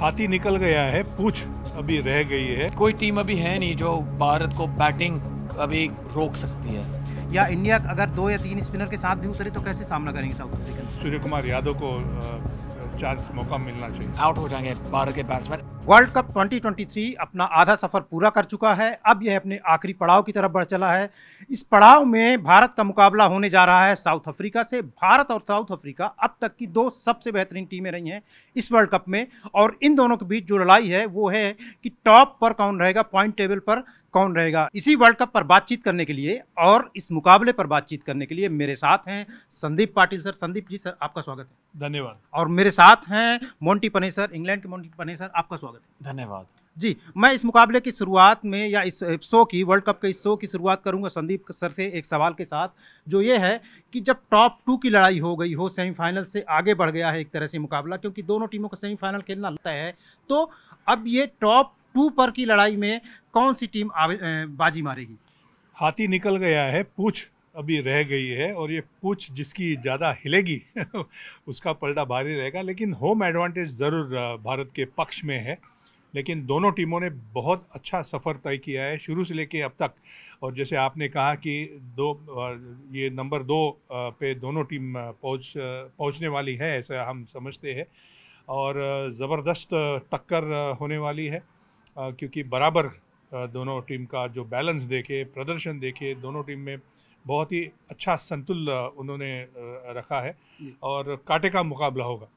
हाथी निकल गया है पूछ अभी रह गई है कोई टीम अभी है नहीं जो भारत को बैटिंग अभी रोक सकती है या इंडिया अगर दो या तीन स्पिनर के साथ भी उतरे तो कैसे सामना करेंगे साउथ अफ्रीका सूर्य कुमार यादव को चांस मौका मिलना चाहिए आउट हो जाएंगे भारत के बैट्समैन वर्ल्ड कप 2023 अपना आधा सफ़र पूरा कर चुका है अब यह अपने आखिरी पड़ाव की तरफ बढ़ चला है इस पड़ाव में भारत का मुकाबला होने जा रहा है साउथ अफ्रीका से भारत और साउथ अफ्रीका अब तक की दो सबसे बेहतरीन टीमें रही हैं इस वर्ल्ड कप में और इन दोनों के बीच जो लड़ाई है वो है कि टॉप पर कौन रहेगा पॉइंट टेबल पर कौन रहेगा इसी वर्ल्ड कप पर बातचीत करने के लिए और इस मुकाबले पर बातचीत करने के लिए मेरे साथ हैं संदीप पाटिल सर संदीप जी सर आपका स्वागत है धन्यवाद और मेरे साथ हैं मोन्टी पने सर इंग्लैंड के मोन्टी पने सर आपका स्वागत है धन्यवाद जी मैं इस मुकाबले की शुरुआत में या इस शो की वर्ल्ड कप के इस शो की शुरुआत करूंगा संदीप सर से एक सवाल के साथ जो ये है कि जब टॉप टू की लड़ाई हो गई हो सेमीफाइनल से आगे बढ़ गया है एक तरह से मुकाबला क्योंकि दोनों टीमों का सेमीफाइनल खेलना लगता है तो अब ये टॉप टू पर की लड़ाई में कौन सी टीम बाजी मारेगी हाथी निकल गया है पूछ अभी रह गई है और ये पूछ जिसकी ज़्यादा हिलेगी उसका पलटा भारी रहेगा लेकिन होम एडवांटेज ज़रूर भारत के पक्ष में है लेकिन दोनों टीमों ने बहुत अच्छा सफ़र तय किया है शुरू से लेके अब तक और जैसे आपने कहा कि दो ये नंबर दो पे दोनों टीम पहुंच पहुंचने वाली है ऐसा हम समझते हैं और ज़बरदस्त टक्कर होने वाली है क्योंकि बराबर दोनों टीम का जो बैलेंस देखे प्रदर्शन देखे दोनों टीम में बहुत ही अच्छा संतुल उन्होंने रखा है और कांटे का मुकाबला होगा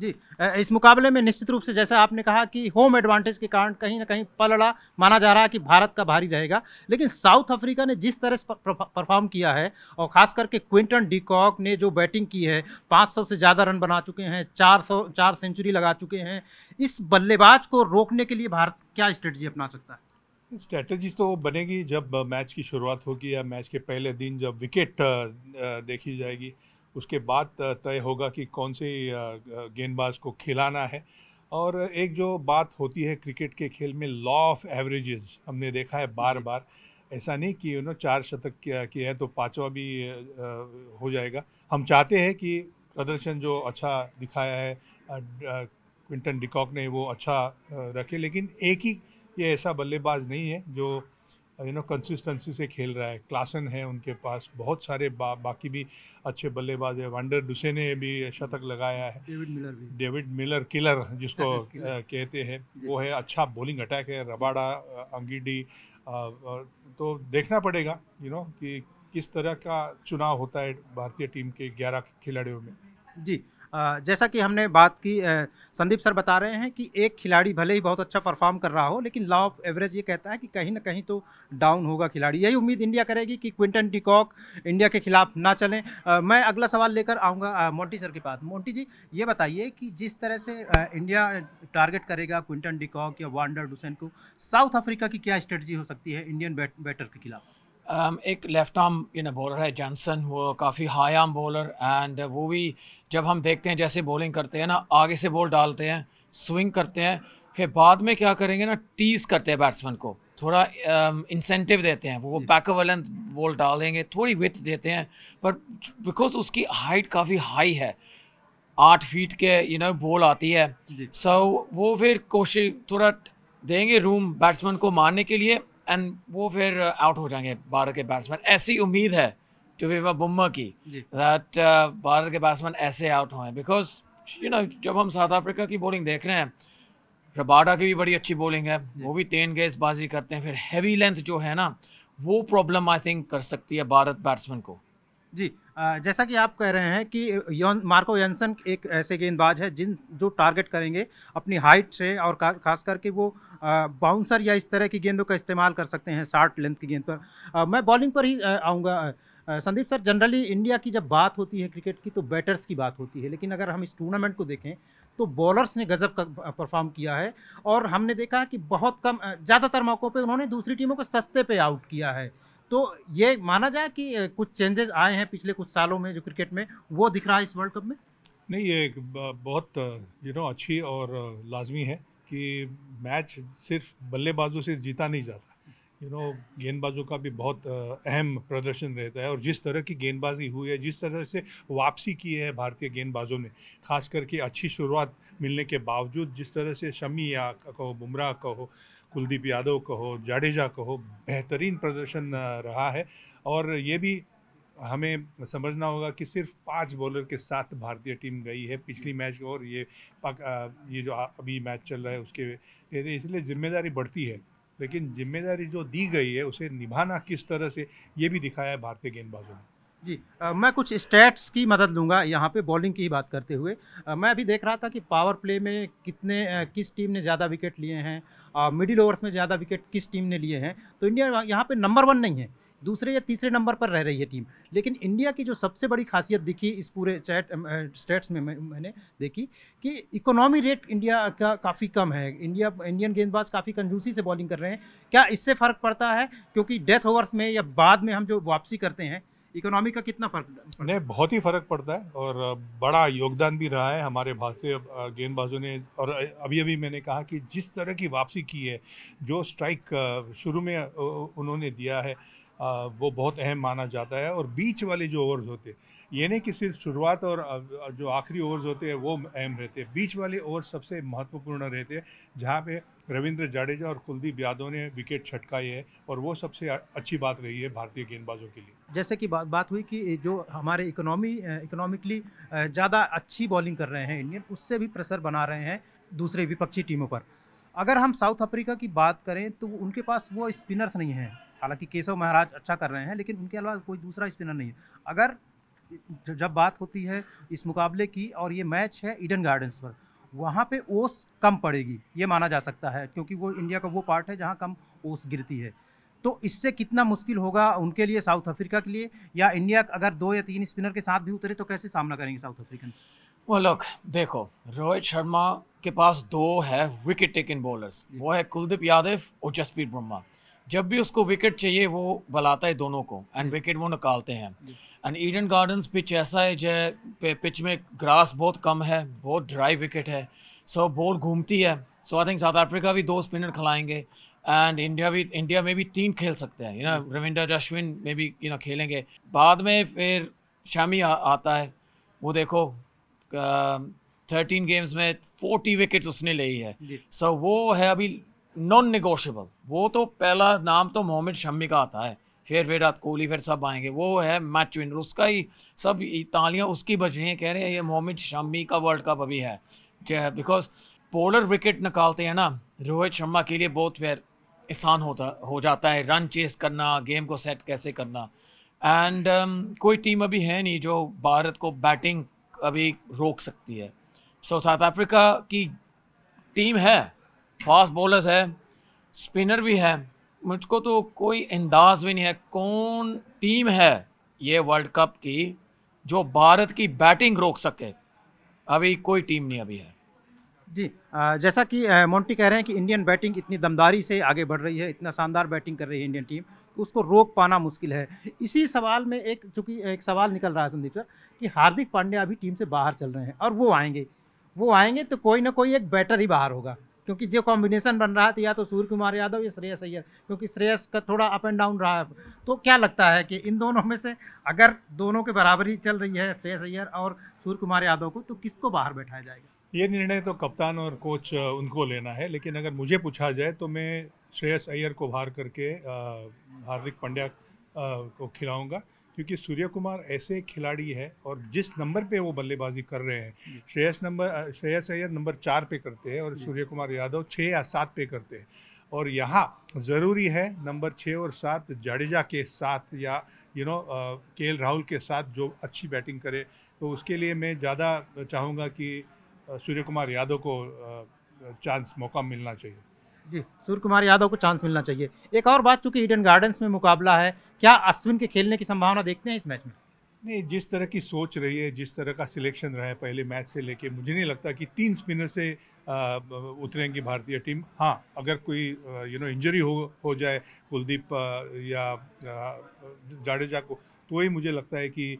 जी इस मुकाबले में निश्चित रूप से जैसा आपने कहा कि होम एडवांटेज के कारण कहीं ना कहीं पलड़ा माना जा रहा है कि भारत का भारी रहेगा लेकिन साउथ अफ्रीका ने जिस तरह से परफॉर्म किया है और खास करके क्विंटन डिकॉक ने जो बैटिंग की है 500 से ज़्यादा रन बना चुके हैं 400 चार सेंचुरी लगा चुके हैं इस बल्लेबाज को रोकने के लिए भारत क्या स्ट्रेटजी अपना सकता है स्ट्रैटेजी तो बनेगी जब मैच की शुरुआत होगी या मैच के पहले दिन जब विकेट देखी जाएगी उसके बाद तय होगा कि कौन से गेंदबाज को खिलाना है और एक जो बात होती है क्रिकेट के खेल में लॉ ऑफ एवरेजेस हमने देखा है बार बार ऐसा नहीं कि यू नो चार शतक किया है तो पाँचवा भी हो जाएगा हम चाहते हैं कि प्रदर्शन जो अच्छा दिखाया है क्विंटन डिकॉक ने वो अच्छा रखे लेकिन एक ही ये ऐसा बल्लेबाज नहीं है जो यू नो कंसिस्टेंसी से खेल रहा है क्लासन है उनके पास बहुत सारे बा, बाकी भी अच्छे बल्लेबाज है वांडर डुसे ने भी शतक लगाया है डेविड मिलर भी डेविड मिलर किलर जिसको किलर। कहते हैं वो है अच्छा बॉलिंग अटैक है रबाड़ा अंगीडी तो देखना पड़ेगा यू नो कि किस तरह का चुनाव होता है भारतीय टीम के ग्यारह खिलाड़ियों में जी जैसा कि हमने बात की संदीप सर बता रहे हैं कि एक खिलाड़ी भले ही बहुत अच्छा परफॉर्म कर रहा हो लेकिन लॉ ऑफ एवरेज ये कहता है कि कहीं ना कहीं तो डाउन होगा खिलाड़ी यही उम्मीद इंडिया करेगी कि क्विंटन डिकॉक इंडिया के खिलाफ ना चलें मैं अगला सवाल लेकर आऊँगा मोंटी सर के पास मोंटी जी ये बताइए कि जिस तरह से इंडिया टारगेट करेगा क्विंटन डिकॉक या वांडर डुसेन को साउथ अफ्रीका की क्या स्ट्रेटजी हो सकती है इंडियन बैटर के खिलाफ Um, एक left arm you know bowler है जॉनसन वो काफ़ी हाई आर्म बॉलर एंड वो भी जब हम देखते हैं जैसे बॉलिंग करते हैं ना आगे से बॉल डालते हैं स्विंग करते हैं फिर बाद में क्या करेंगे ना टीज करते हैं बैट्समैन को थोड़ा इंसेंटिव um, देते हैं वो बैक वालन बॉल डालेंगे थोड़ी विथ देते हैं पर बिकॉज उसकी हाइट काफ़ी हाई है आठ फीट के you you know know, ball आती है सो so, वो फिर कोशिश थोड़ा देंगे रूम बैट्समैन को मारने के लिए एंड वो फिर आउट हो जाएंगे भारत के बैट्समैन ऐसी उम्मीद है टू वीवा बुम्मा की दैट uh, भारत के बैट्समैन ऐसे आउट हों बिकॉज यू नो जब हम साउथ अफ्रीका की बॉलिंग देख रहे हैं रबाडा की भी बड़ी अच्छी बॉलिंग है वो भी तेन गेंदबाजी करते हैं फिर हैवी लेंथ जो है ना वो प्रॉब्लम आई थिंक कर सकती है भारत बैट्समैन को जी जैसा कि आप कह रहे हैं कि यौन मार्को यंसन एक ऐसे गेंदबाज है जिन जो टारगेट करेंगे अपनी हाइट से और खास करके वो बाउंसर या इस तरह की गेंदों का इस्तेमाल कर सकते हैं शार्ट लेंथ की गेंद पर मैं बॉलिंग पर ही आऊँगा संदीप सर जनरली इंडिया की जब बात होती है क्रिकेट की तो बैटर्स की बात होती है लेकिन अगर हम इस टूर्नामेंट को देखें तो बॉलर्स ने गजब का परफॉर्म किया है और हमने देखा कि बहुत कम ज़्यादातर मौक़ों पर उन्होंने दूसरी टीमों को सस्ते पे आउट किया है तो ये माना जाए कि कुछ चेंजेस आए हैं पिछले कुछ सालों में जो क्रिकेट में वो दिख रहा है इस वर्ल्ड कप में नहीं ये बहुत यू नो अच्छी और लाजमी है कि मैच सिर्फ बल्लेबाजों से जीता नहीं जाता यू नो गेंदबाजों का भी बहुत अहम प्रदर्शन रहता है और जिस तरह की गेंदबाजी हुई है जिस तरह से वापसी की है भारतीय गेंदबाजों ने खास करके अच्छी शुरुआत मिलने के बावजूद जिस तरह से शमी या कहो बुमराह कहो कुलदीप यादव कहो जाडेजा कहो बेहतरीन प्रदर्शन रहा है और ये भी हमें समझना होगा कि सिर्फ पांच बॉलर के साथ भारतीय टीम गई है पिछली मैच और ये ये जो अभी मैच चल रहा है उसके इसलिए जिम्मेदारी बढ़ती है लेकिन जिम्मेदारी जो दी गई है उसे निभाना किस तरह से ये भी दिखाया है भारतीय गेंदबाजों ने जी आ, मैं कुछ स्टैट्स की मदद लूँगा यहाँ पे बॉलिंग की ही बात करते हुए आ, मैं अभी देख रहा था कि पावर प्ले में कितने आ, किस टीम ने ज़्यादा विकेट लिए हैं मिडिल ओवर्स में ज़्यादा विकेट किस टीम ने लिए हैं तो इंडिया यहाँ पे नंबर वन नहीं है दूसरे या तीसरे नंबर पर रह रही है टीम लेकिन इंडिया की जो सबसे बड़ी खासियत दिखी इस पूरे चैट स्टेट्स में मैंने देखी कि इकोनॉमी रेट इंडिया का काफ़ी कम है इंडिया इंडियन गेंदबाज काफ़ी कंजूसी से बॉलिंग कर रहे हैं क्या इससे फ़र्क पड़ता है क्योंकि डेथ ओवर्स में या बाद में हम जो वापसी करते हैं इकोनॉमी का कितना फर्क नहीं बहुत ही फर्क पड़ता है और बड़ा योगदान भी रहा है हमारे भारतीय गेंदबाजों ने और अभी अभी मैंने कहा कि जिस तरह की वापसी की है जो स्ट्राइक शुरू में उन्होंने दिया है वो बहुत अहम माना जाता है और बीच वाले जो ओवर्स होते हैं ये नहीं कि सिर्फ शुरुआत और जो आखिरी ओवर्स होते हैं वो अहम रहते हैं बीच वाले ओवर सबसे महत्वपूर्ण रहते हैं जहाँ पे रविंद्र जाडेजा और कुलदीप यादव ने विकेट छटकाई है और वो सबसे अच्छी बात रही है भारतीय गेंदबाजों के लिए जैसे कि बात बात हुई कि जो हमारे इकोनॉमी इकोनॉमिकली ज़्यादा अच्छी बॉलिंग कर रहे हैं इंडियन उससे भी प्रेशर बना रहे हैं दूसरे विपक्षी टीमों पर अगर हम साउथ अफ्रीका की बात करें तो उनके पास वो स्पिनर्स नहीं हैं हालांकि केशव महाराज अच्छा कर रहे हैं लेकिन उनके अलावा कोई दूसरा स्पिनर नहीं है अगर जब बात होती है इस मुकाबले की और ये मैच है ईडन गार्डन्स पर वहाँ पे ओस कम पड़ेगी ये माना जा सकता है क्योंकि वो इंडिया का वो पार्ट है जहाँ कम ओस गिरती है तो इससे कितना मुश्किल होगा उनके लिए साउथ अफ्रीका के लिए या इंडिया अगर दो या तीन स्पिनर के साथ भी उतरे तो कैसे सामना करेंगे साउथ अफ्रीकन वो लोग देखो रोहित शर्मा के पास दो है विकेट टेकिंग बॉलर्स वो है कुलदीप यादव और जसप्रीत ब्रह्मा जब भी उसको विकेट चाहिए वो बुलाता है दोनों को एंड विकेट वो निकालते हैं एंड ईडन गार्डन्स पिच ऐसा है जो पिच में ग्रास बहुत कम है बहुत ड्राई विकेट है सो बॉल घूमती है so I think South Africa भी दो स्पिनर खिलाएंगे एंड इंडिया भी इंडिया में भी तीन खेल सकते हैं यू नो रविंद्र अश्विन में भी यू नो खेलेंगे बाद में फिर शामी आ, आता है वो देखो थर्टीन uh, गेम्स में फोर्टी विकेट्स उसने ली है सो so, वो है अभी नॉन निगोशियबल वो तो पहला नाम तो मोहम्मद शमी का आता है फिर रात कोहली फिर सब आएंगे वो है मैच विनर उसका ही सब तालियां उसकी बज रही हैं कह रहे हैं ये मोहम्मद शमी का वर्ल्ड कप अभी है बिकॉज बॉलर विकेट निकालते हैं ना रोहित शर्मा के लिए बहुत फिर आसान होता हो जाता है रन चेस करना गेम को सेट कैसे करना एंड um, कोई टीम अभी है नहीं जो भारत को बैटिंग अभी रोक सकती है सो साउथ अफ्रीका की टीम है फास्ट बॉलर्स है स्पिनर भी है मुझको तो कोई अंदाज भी नहीं है कौन टीम है ये वर्ल्ड कप की जो भारत की बैटिंग रोक सके अभी कोई टीम नहीं अभी है जी जैसा कि मोंटी कह रहे हैं कि इंडियन बैटिंग इतनी दमदारी से आगे बढ़ रही है इतना शानदार बैटिंग कर रही है इंडियन टीम तो उसको रोक पाना मुश्किल है इसी सवाल में एक चूँकि एक सवाल निकल रहा है संदीप सर कि हार्दिक पांड्या अभी टीम से बाहर चल रहे हैं और वो आएंगे वो आएंगे तो कोई ना कोई एक बैटर ही बाहर होगा क्योंकि जो कॉम्बिनेशन बन रहा था तो या तो सूर्य कुमार यादव या श्रेयस अय्यर क्योंकि श्रेयस का थोड़ा अप एंड डाउन रहा है तो क्या लगता है कि इन दोनों में से अगर दोनों के बराबरी चल रही है श्रेयस अय्यर और सूर्य कुमार यादव को तो किसको बाहर बैठाया जाएगा ये निर्णय तो कप्तान और कोच उनको लेना है लेकिन अगर मुझे पूछा जाए तो मैं श्रेयस अय्यर को बाहर करके हार्दिक पांड्या को खिलाऊंगा क्योंकि सूर्य कुमार ऐसे खिलाड़ी है और जिस नंबर पे वो बल्लेबाजी कर रहे हैं श्रेयस नंबर श्रेयस अय्यर नंबर चार पे करते हैं और सूर्य कुमार यादव छः या सात पे करते हैं और यहाँ ज़रूरी है नंबर छः और सात जाडेजा के साथ या यू नो के राहुल के साथ जो अच्छी बैटिंग करे तो उसके लिए मैं ज़्यादा चाहूँगा कि सूर्य कुमार यादव को चांस मौका मिलना चाहिए जी सूर्य कुमार यादव को चांस मिलना चाहिए एक और बात चूंकि ईडन गार्डन्स में मुकाबला है क्या अश्विन के खेलने की संभावना देखते हैं इस मैच में नहीं जिस तरह की सोच रही है जिस तरह का सिलेक्शन रहा है पहले मैच से लेके मुझे नहीं लगता कि तीन स्पिनर से उतरेंगी भारतीय टीम हाँ अगर कोई यू नो इंजरी हो हो जाए कुलदीप या जाडेजा को तो ही मुझे लगता है कि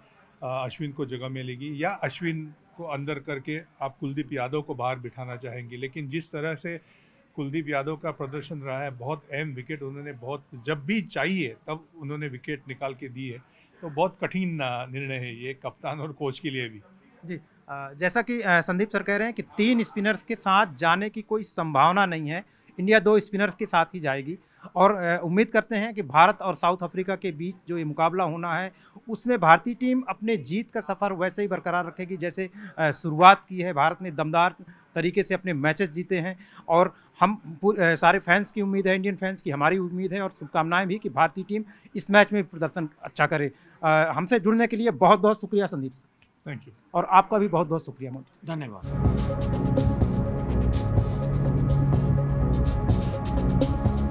अश्विन को जगह मिलेगी या अश्विन को अंदर करके आप कुलदीप यादव को बाहर बिठाना चाहेंगे लेकिन जिस तरह से कुलदीप यादव का प्रदर्शन रहा है बहुत अहम विकेट उन्होंने बहुत जब भी चाहिए तब उन्होंने विकेट निकाल के दी है तो बहुत कठिन निर्णय है ये कप्तान और कोच के लिए भी जी जैसा कि संदीप सर कह रहे हैं कि तीन स्पिनर्स के साथ जाने की कोई संभावना नहीं है इंडिया दो स्पिनर्स के साथ ही जाएगी और उम्मीद करते हैं कि भारत और साउथ अफ्रीका के बीच जो ये मुकाबला होना है उसमें भारतीय टीम अपने जीत का सफ़र वैसे ही बरकरार रखेगी जैसे शुरुआत की है भारत ने दमदार तरीके से अपने मैचेस जीते हैं और हम सारे फैंस की उम्मीद है इंडियन फैंस की हमारी उम्मीद है और शुभकामनाएं भी कि भारतीय टीम इस मैच में प्रदर्शन अच्छा करे हमसे जुड़ने के लिए बहुत बहुत शुक्रिया संदीप थैंक यू और आपका भी बहुत बहुत शुक्रिया मोदी धन्यवाद